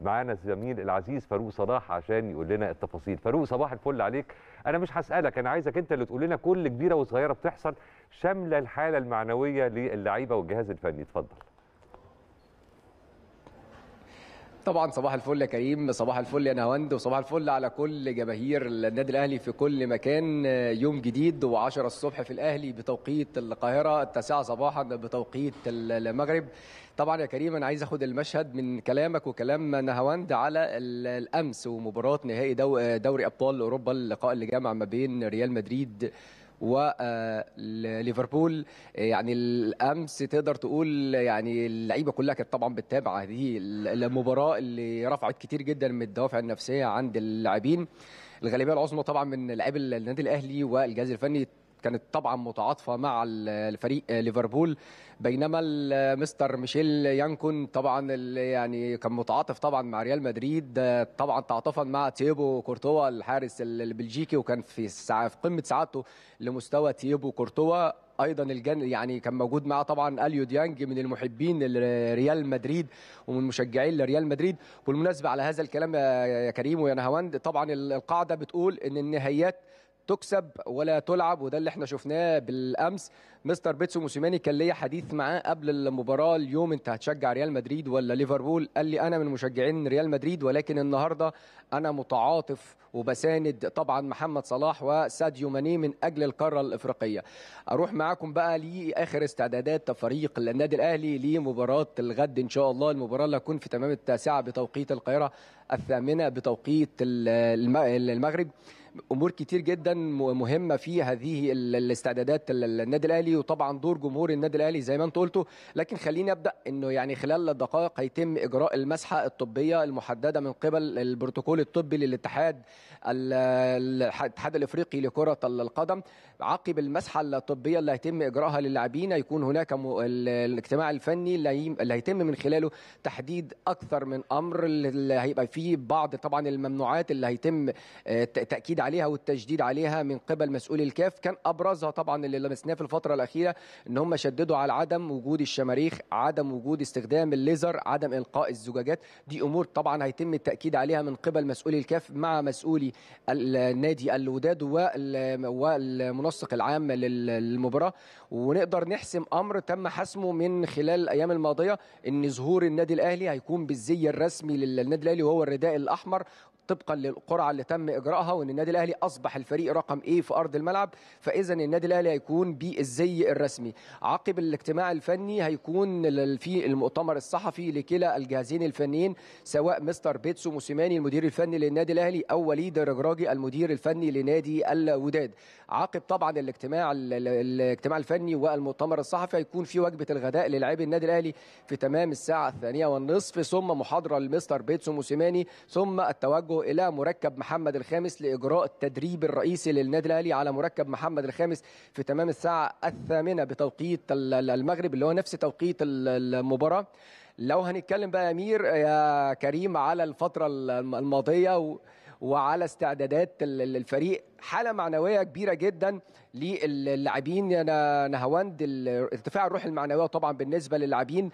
معانا الزميل العزيز فاروق صلاح عشان يقول لنا التفاصيل فاروق صباح الفل عليك انا مش هسالك انا عايزك انت اللي تقول لنا كل كبيره وصغيره بتحصل شامله الحاله المعنويه للعيبه والجهاز الفني اتفضل طبعا صباح الفل يا كريم صباح الفل يا نهاوند وصباح الفل على كل جماهير النادي الاهلي في كل مكان يوم جديد و10 الصبح في الاهلي بتوقيت القاهره التاسعه صباحا بتوقيت المغرب طبعا يا كريم انا عايز اخد المشهد من كلامك وكلام نهاوند على الامس ومباراه نهائي دوري ابطال اوروبا اللقاء اللي جمع ما بين ريال مدريد وليفربول آه، يعني الامس تقدر تقول يعني اللعيبه كلها كانت طبعا بتتابع هذه المباراه اللي رفعت كتير جدا من الدوافع النفسيه عند اللاعبين الغالبيه العظمى طبعا من لاعبي النادي الاهلي والجهاز الفني كانت طبعا متعاطفه مع الفريق ليفربول بينما مستر ميشيل يانكون طبعا يعني كان متعاطف طبعا مع ريال مدريد طبعا تعاطفا مع تيبو كورتوا الحارس البلجيكي وكان في في قمه سعادته لمستوى تيبو كورتوا ايضا الجن يعني كان موجود معاه طبعا اليو ديانج من المحبين لريال مدريد ومن مشجعين لريال مدريد بالمناسبه على هذا الكلام يا كريم ويا نهاوند طبعا القاعده بتقول ان النهايات تكسب ولا تلعب وده اللي احنا شفناه بالامس مستر بيتسو موسيماني كان ليا حديث معاه قبل المباراه اليوم انت هتشجع ريال مدريد ولا ليفربول قال لي انا من مشجعين ريال مدريد ولكن النهارده انا متعاطف وبساند طبعا محمد صلاح وساديو ماني من اجل القاره الافريقيه اروح معاكم بقى لاخر استعدادات فريق النادي الاهلي لمباراه الغد ان شاء الله المباراه اللي هتكون في تمام التاسعه بتوقيت القاهره الثامنه بتوقيت المغرب امور كتير جدا مهمه في هذه الاستعدادات النادي الاهلي وطبعا دور جمهور النادي الاهلي زي ما انت قلته لكن خليني ابدا انه يعني خلال الدقائق هيتم اجراء المسحه الطبيه المحدده من قبل البروتوكول الطبي للاتحاد الاتحاد الافريقي لكره القدم عقب المسحه الطبيه اللي هيتم اجراءها للاعبين هيكون هناك م... الاجتماع الفني اللي هيتم من خلاله تحديد اكثر من امر اللي هيبقى فيه بعض طبعا الممنوعات اللي هيتم التاكيد آه، عليها والتشديد عليها من قبل مسؤولي الكاف كان ابرزها طبعا اللي لمسناه في الفتره الاخيره ان هم شددوا على عدم وجود الشماريخ عدم وجود استخدام الليزر عدم القاء الزجاجات دي امور طبعا هيتم التاكيد عليها من قبل مسؤولي الكاف مع مسؤولي النادي الوداد والمنظمه المنسق العام للمباراه ونقدر نحسم امر تم حسمه من خلال الايام الماضيه ان ظهور النادي الاهلي هيكون بالزي الرسمي للنادي الاهلي وهو الرداء الاحمر طبقا للقرعه اللي تم اجراءها وان النادي الاهلي اصبح الفريق رقم ايه في ارض الملعب فاذا النادي الاهلي هيكون بالزي الرسمي عقب الاجتماع الفني هيكون في المؤتمر الصحفي لكلا الجهازين الفنيين سواء مستر بيتسو موسيماني المدير الفني للنادي الاهلي او وليد الرجراجي المدير الفني لنادي الوداد عقب طبعا الاجتماع الاجتماع الفني والمؤتمر الصحفي هيكون في وجبه الغداء للاعبي النادي الاهلي في تمام الساعه الثانيه والنصف ثم محاضره لمستر بيتسو موسيماني ثم التوجه الى مركب محمد الخامس لاجراء التدريب الرئيسي للنادي الاهلي على مركب محمد الخامس في تمام الساعه الثامنه بتوقيت المغرب اللي هو نفس توقيت المباراه لو هنتكلم بقى يا امير يا كريم على الفتره الماضيه و... وعلى استعدادات الفريق حاله معنويه كبيره جدا للاعبين انا نهواند ارتفاع الروح المعنويه طبعا بالنسبه للاعبين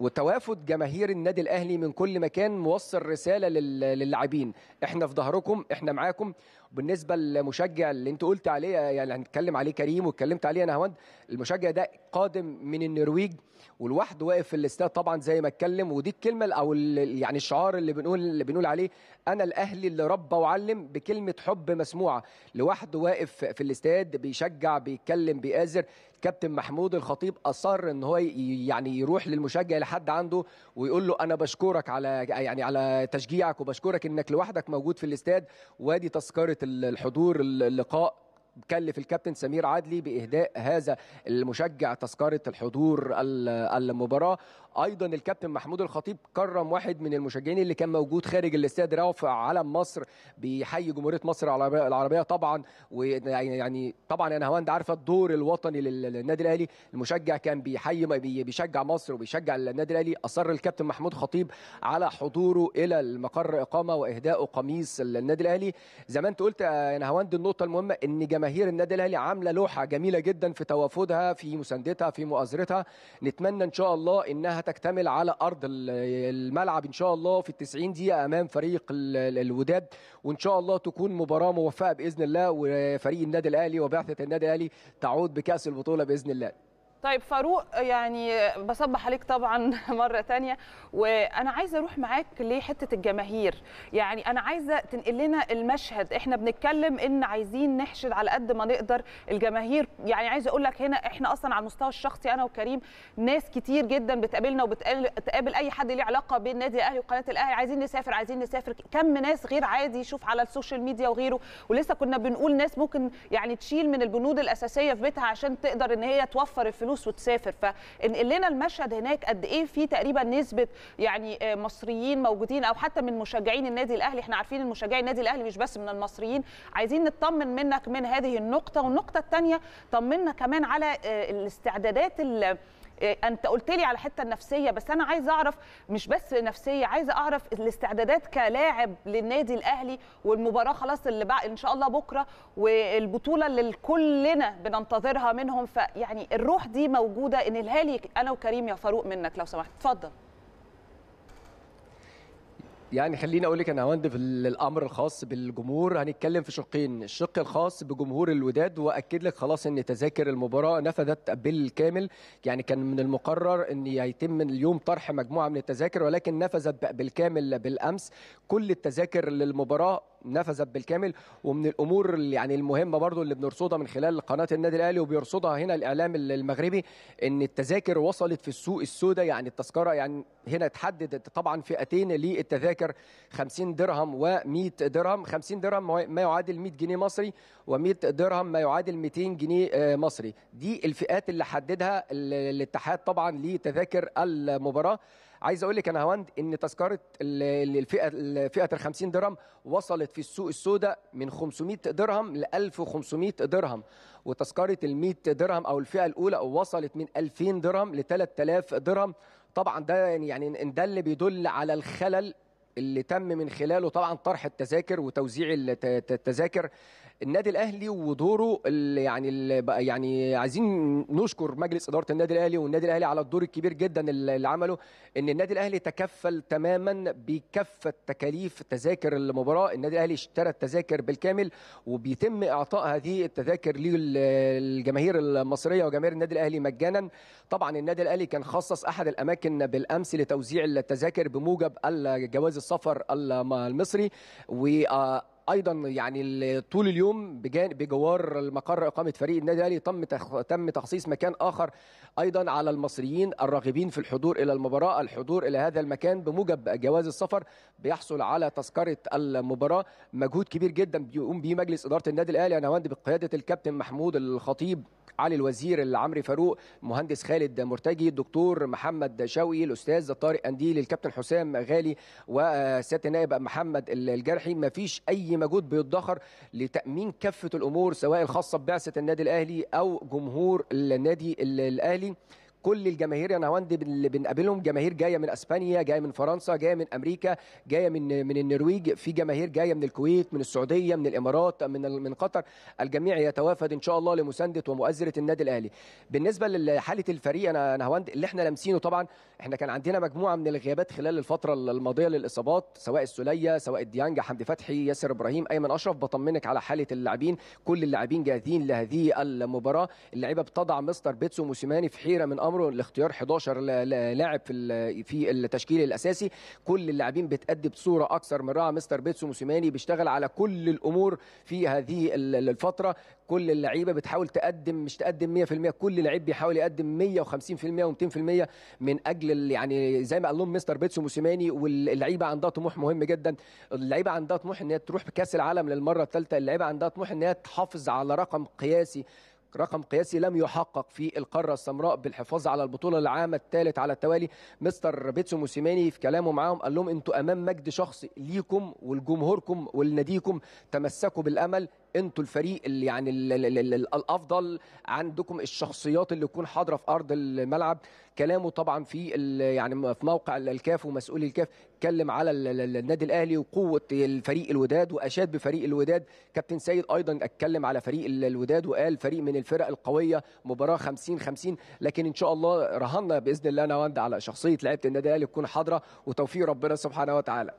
وتوافد جماهير النادي الاهلي من كل مكان موصل رساله للاعبين احنا في ظهركم احنا معاكم بالنسبه للمشجع اللي انت قلت عليه يعني هنتكلم عليه كريم واتكلمت عليه انا هوند المشجع ده قادم من النرويج ولوحده واقف في الاستاد طبعا زي ما اتكلم ودي الكلمه او يعني الشعار اللي بنقول اللي بنقول عليه انا الاهلي اللي ربى وعلم بكلمه حب مسموعه لوحده واقف في الاستاد بيشجع بيتكلم بيآزر كابتن محمود الخطيب اصر ان هو يعني يروح للمشجع لحد عنده ويقول له انا بشكرك على يعني على تشجيعك وبشكرك انك لوحدك موجود في الاستاد وادي تذكره الحضور اللقاء كلف الكابتن سمير عدلي باهداء هذا المشجع تذكره الحضور المباراه ايضا الكابتن محمود الخطيب كرم واحد من المشجعين اللي كان موجود خارج الاستاد رافع علم مصر بيحيي جمهوريه مصر العربيه طبعا ويعني يعني طبعا انا هواند عارفه الدور الوطني للنادي الاهلي المشجع كان بيحيي بيشجع مصر وبيشجع النادي الاهلي اصر الكابتن محمود خطيب على حضوره الى المقر اقامه واهداءه قميص النادي الاهلي زي ما انت قلت انا هواند النقطه المهمه ان جماهير جماهير النادي الاهلي عامله لوحه جميله جدا في توافدها في مساندتها في مؤازرتها نتمنى ان شاء الله انها تكتمل على ارض الملعب ان شاء الله في ال 90 دقيقه امام فريق الوداد وان شاء الله تكون مباراه موفقه باذن الله وفريق النادي الاهلي وبعثه النادي الاهلي تعود بكاس البطوله باذن الله طيب فاروق يعني بصبح عليك طبعا مره تانية وانا عايزه اروح معاك لحته الجماهير يعني انا عايزه تنقل لنا المشهد احنا بنتكلم ان عايزين نحشد على قد ما نقدر الجماهير يعني عايزه اقول لك هنا احنا اصلا على المستوى الشخصي انا وكريم ناس كتير جدا بتقابلنا وبتقابل اي حد ليه علاقه بالنادي الاهلي وقناه الاهلي عايزين نسافر عايزين نسافر كم ناس غير عادي يشوف على السوشيال ميديا وغيره ولسه كنا بنقول ناس ممكن يعني تشيل من البنود الاساسيه في بيتها عشان تقدر ان هي توفر الفلوس فلوس وتسافر فانقل لنا المشهد هناك قد ايه في تقريبا نسبه يعني آه، مصريين موجودين او حتى من مشجعين النادي الاهلي احنا عارفين ان مشجعي النادي الاهلي مش بس من المصريين عايزين نطمن منك من هذه النقطه والنقطه الثانيه طمنا كمان على آه، الاستعدادات إيه، انت قلت لي على الحته النفسيه بس انا عايزه اعرف مش بس نفسيه عايزه اعرف الاستعدادات كلاعب للنادي الاهلي والمباراه خلاص اللي بقى ان شاء الله بكره والبطوله اللي كلنا بننتظرها منهم فيعني الروح دي موجوده ان الهالي انا وكريم يا فاروق منك لو سمحت اتفضل يعني خليني اقول لك انا هوند في الامر الخاص بالجمهور هنتكلم في شقين الشق الخاص بجمهور الوداد واكد لك خلاص ان تذاكر المباراه نفذت بالكامل يعني كان من المقرر ان يتم اليوم طرح مجموعه من التذاكر ولكن نفذت بالكامل بالامس كل التذاكر للمباراه نفذت بالكامل ومن الامور يعني المهمه برضو اللي بنرصدها من خلال قناه النادي الاهلي وبيرصدها هنا الاعلام المغربي ان التذاكر وصلت في السوق السوداء يعني التذكره يعني هنا اتحددت طبعا فئتين للتذاكر 50 درهم و100 درهم 50 درهم ما يعادل 100 جنيه مصري و100 درهم ما يعادل 200 جنيه مصري دي الفئات اللي حددها الاتحاد طبعا لتذاكر المباراه عايز اقول لك انا هوند ان تذكره الفئه فئه ال 50 درهم وصلت في السوق السوداء من 500 درهم ل 1500 درهم وتذكره ال 100 درهم او الفئه الاولى وصلت من 2000 درهم ل 3000 درهم طبعا ده يعني, يعني ده اللي بيدل على الخلل اللي تم من خلاله طبعا طرح التذاكر وتوزيع التذاكر النادي الاهلي ودوره اللي يعني اللي يعني عايزين نشكر مجلس اداره النادي الاهلي والنادي الاهلي على الدور الكبير جدا اللي عمله ان النادي الاهلي تكفل تماما بكافه تكاليف تذاكر المباراه النادي الاهلي اشترى التذاكر بالكامل وبيتم اعطاء هذه التذاكر للجماهير المصريه وجماهير النادي الاهلي مجانا طبعا النادي الاهلي كان خصص احد الاماكن بالامس لتوزيع التذاكر بموجب جواز السفر المصري و آه، ايضا يعني طول اليوم بجانب بجوار المقر اقامه فريق النادي الاهلي تم تم تخصيص مكان اخر ايضا على المصريين الراغبين في الحضور الى المباراه الحضور الى هذا المكان بموجب جواز السفر بيحصل على تذكره المباراه مجهود كبير جدا بيقوم به مجلس اداره النادي الاهلي انا بقياده الكابتن محمود الخطيب علي الوزير العمري فاروق المهندس خالد مرتجي الدكتور محمد شوقي الاستاذ طارق انديل الكابتن حسام غالي وسياده النائب محمد الجرحي ما فيش اي مجهود بيدخر لتامين كافه الامور سواء الخاصه ببعثه النادي الاهلي او جمهور النادي الاهلي كل الجماهير يا يعني نهاوندي اللي بنقابلهم جماهير جايه من اسبانيا جايه من فرنسا جايه من امريكا جايه من من النرويج في جماهير جايه من الكويت من السعوديه من الامارات من من قطر الجميع يتوافد ان شاء الله لمسانده ومؤازره النادي الاهلي بالنسبه لحاله الفريق انا نهاوند اللي احنا لامسينه طبعا احنا كان عندنا مجموعه من الغيابات خلال الفتره الماضيه للاصابات سواء السوليه سواء الديانج حمدي فتحي ياسر ابراهيم ايمن اشرف بطمنك على حاله اللاعبين كل اللاعبين جاهزين لهذه المباراه اللعيبه بتضع مستر بيتسو موسيماني في حيره من امر عمرو لاختيار 11 لاعب في في التشكيل الاساسي كل اللاعبين بتادي بصوره اكثر من رائعه مستر بيتسو موسيماني بيشتغل على كل الامور في هذه الفتره كل اللعيبه بتحاول تقدم مش تقدم 100% كل لعيب بيحاول يقدم 150% و200% من اجل يعني زي ما قال لهم مستر بيتسو موسيماني واللعيبه عندها طموح مهم جدا اللعيبه عندها طموح ان هي تروح بكاس العالم للمره الثالثه اللعيبه عندها طموح ان هي تحافظ على رقم قياسي رقم قياسي لم يحقق في القارة السمراء بالحفاظ على البطولة العامة الثالث على التوالي مستر بيتسو موسيماني في كلامه معاهم قال لهم انتوا أمام مجد شخصي ليكم ولجمهوركم ولناديكم تمسكوا بالأمل انتوا الفريق اللي يعني الافضل عندكم الشخصيات اللي تكون حاضره في ارض الملعب كلامه طبعا في يعني في موقع الكاف ومسؤول الكاف اتكلم على النادي الاهلي وقوه الفريق الوداد واشاد بفريق الوداد كابتن سيد ايضا اتكلم على فريق الوداد وقال فريق من الفرق القويه مباراه 50 50 لكن ان شاء الله رهنا باذن الله انا على شخصيه لعيبه النادي الاهلي تكون حاضره وتوفيق ربنا سبحانه وتعالى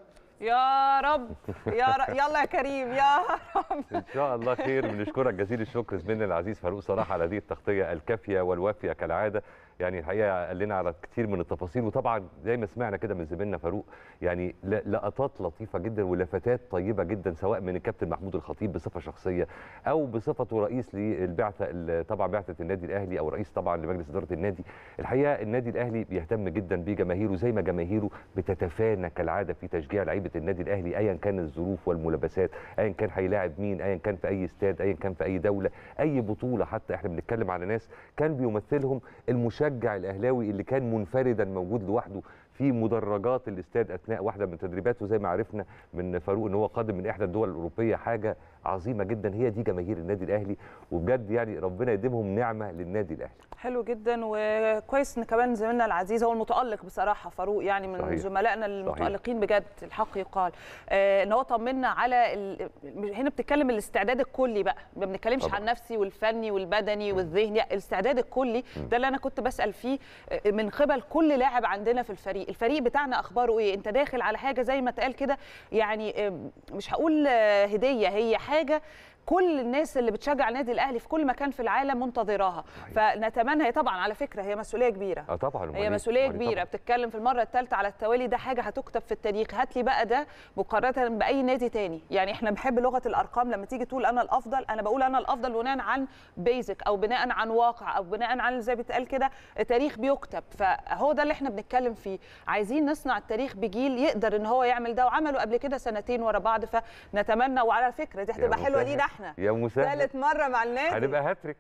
يا رب يا ر... يلا يا كريم يا رب ان شاء الله خير بنشكرك جزيل الشكر زميلنا العزيز فاروق صلاح على هذه التغطيه الكافيه والوافيه كالعاده يعني الحقيقه قال لنا على كتير من التفاصيل وطبعا زي ما سمعنا كده من زميلنا فاروق يعني لقطات لطيفه جدا ولفتات طيبه جدا سواء من الكابتن محمود الخطيب بصفه شخصيه او بصفته رئيس للبعثه طبعا بعثه النادي الاهلي او رئيس طبعا لمجلس اداره النادي الحقيقه النادي الاهلي بيهتم جدا بجماهيره زي ما جماهيره بتتفانى كالعاده في تشجيع لعيبه النادي الاهلي ايا كان الظروف والملابسات ايا كان هيلاعب مين ايا كان في اي استاد ايا كان في اي دوله اي بطوله حتى احنا بنتكلم على ناس كان بيمثلهم المشاركة المشجع الاهلاوي اللي كان منفردا موجود لوحده في مدرجات الاستاد اثناء واحده من تدريباته زي ما عرفنا من فاروق ان هو قادم من احدى الدول الاوروبيه حاجه عظيمه جدا هي دي جماهير النادي الاهلي وبجد يعني ربنا يديمهم نعمه للنادي الاهلي حلو جدا وكويس ان كمان زميلنا العزيز هو المتالق بصراحه فاروق يعني من صحيح. زملائنا المتالقين بجد الحق يقال آه، ان هو طمنا على ال... هنا بتتكلم الاستعداد الكلي بقى ما بنتكلمش عن النفسي والفني والبدني والذهني الاستعداد الكلي م. ده اللي انا كنت بسال فيه آه، من قبل كل لاعب عندنا في الفريق الفريق بتاعنا اخباره ايه انت داخل على حاجه زي ما اتقال كده يعني آه، مش هقول هديه هي حاجة حاجه كل الناس اللي بتشجع النادي الاهلي في كل مكان في العالم منتظراها فنتمنى هي طبعا على فكره هي مسؤوليه كبيره اه طبعا هي إيه؟ مسؤوليه إيه؟ كبيره طبعًا. بتتكلم في المره الثالثه على التوالي ده حاجه هتكتب في التاريخ هات لي بقى ده مقارنه باي نادي تاني يعني احنا بنحب لغه الارقام لما تيجي تقول انا الافضل انا بقول انا الافضل بناء عن بيزك او بناء عن واقع او بناء عن زي بيتقال كده تاريخ بيكتب فهو ده اللي احنا بنتكلم فيه عايزين نصنع التاريخ بجيل يقدر ان هو يعمل ده وعمله قبل كده سنتين ورا بعض فنتمنى وعلى فكره دي هتبقى حلوه لينا احنا يا مسهل ثالث مره مع النادي هنبقى هاتريك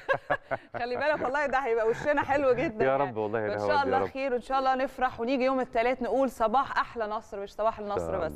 خلي بالك والله ده هيبقى وشنا حلو جدا يا يعني. رب والله ان شاء الله خير وان شاء الله نفرح ونيجي يوم الثلاث نقول صباح احلى نصر مش صباح النصر بس